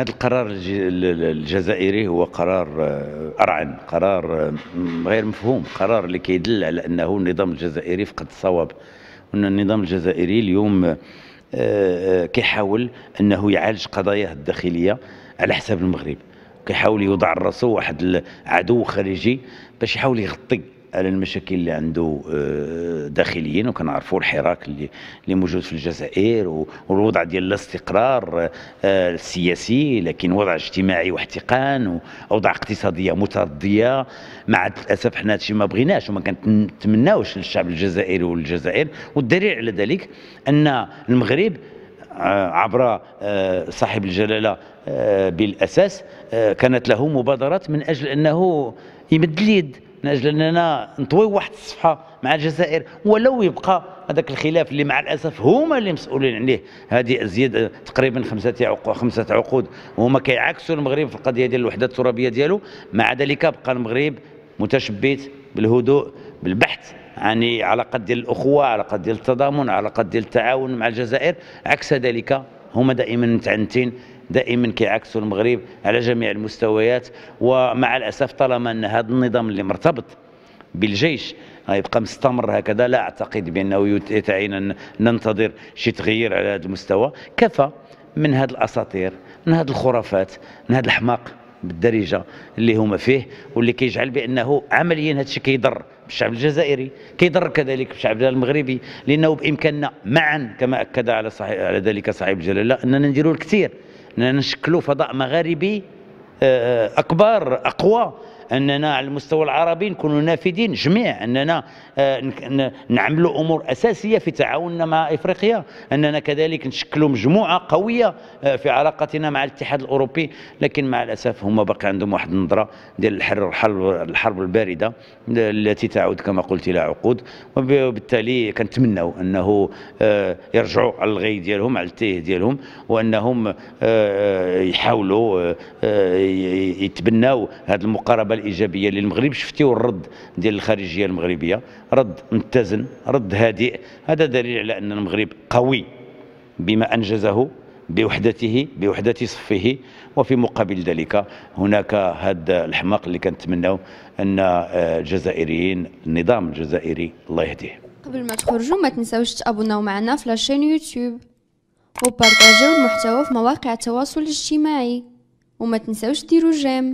هذا القرار الجزائري هو قرار آه، أرعن قرار آه، غير مفهوم قرار اللي كيدل على أنه النظام الجزائري فقد الصواب أن النظام الجزائري اليوم آه، كيحاول أنه يعالج قضاياه الداخلية على حساب المغرب كيحاول يوضع الرسو واحد العدو خارجي باش يحاول يغطي على المشاكل اللي عنده آه، داخليا وكنعرفوا الحراك اللي اللي موجود في الجزائر والوضع ديال الاستقرار آه، السياسي لكن وضع اجتماعي واحتقان واوضاع اقتصاديه مترديه مع الاسف حنا هادشي ما بغيناش وما كنتمناوش للشعب الجزائري والجزائر والدليل على ذلك ان المغرب آه، عبر صاحب الجلاله بالاساس كانت له مبادرات من اجل انه يمد اليد من اجل اننا نطوي واحد الصفحه مع الجزائر ولو يبقى هذاك الخلاف اللي مع الاسف هما اللي مسؤولين عليه هذه ازيد تقريبا خمسه عقود خمسه عقود وهما كيعاكسوا المغرب في القضيه ديال الوحده الترابيه ديالو مع ذلك بقى المغرب متشبت بالهدوء بالبحث عن يعني علاقات ديال الاخوه علاقات ديال التضامن علاقات ديال التعاون مع الجزائر عكس ذلك هما دائما متعنتين دائما كيعكسوا المغرب على جميع المستويات ومع الاسف طالما ان هذا النظام اللي مرتبط بالجيش غيبقى مستمر هكذا لا اعتقد بانه يتعين ان ننتظر شي تغيير على هذا المستوى كفى من هذه الاساطير من هذه الخرافات من هذا الحماق بالدرجه اللي هما فيه واللي كيجعل بانه عمليا هذا الشيء كيضر بالشعب الجزائري كيضر كذلك بالشعب المغربي لانه بامكاننا معا كما اكد على صحيح على ذلك صاحب الجلاله اننا نديروا الكثير نشكلوا فضاء مغاربي اكبر اقوى اننا على المستوى العربي نكونوا نافذين جميع اننا آه، نعملوا امور اساسيه في تعاوننا مع افريقيا اننا كذلك نشكلوا مجموعه قويه آه، في علاقتنا مع الاتحاد الاوروبي لكن مع الاسف هما باقي عندهم واحد النظره ديال الحرب الحرب البارده التي تعود كما قلت الى عقود وبالتالي كنتمنوا انه آه، يرجعوا على الغي ديالهم على التيه ديالهم وانهم يحاولوا يتبناو هذه المقاربه الايجابيه للمغرب شفتيو الرد ديال الخارجيه المغربيه رد متزن رد هادئ هذا دليل على ان المغرب قوي بما انجزه بوحدته بوحدة صفه وفي مقابل ذلك هناك هذا الحماق اللي كنتمناو أن الجزائريين آه، النظام الجزائري الله يهديه قبل ما تخرجوا ما تنساوش تابوناو معنا في لاشين يوتيوب وبارطاجيو المحتوى في مواقع التواصل الاجتماعي وما تنساوش ديروا جيم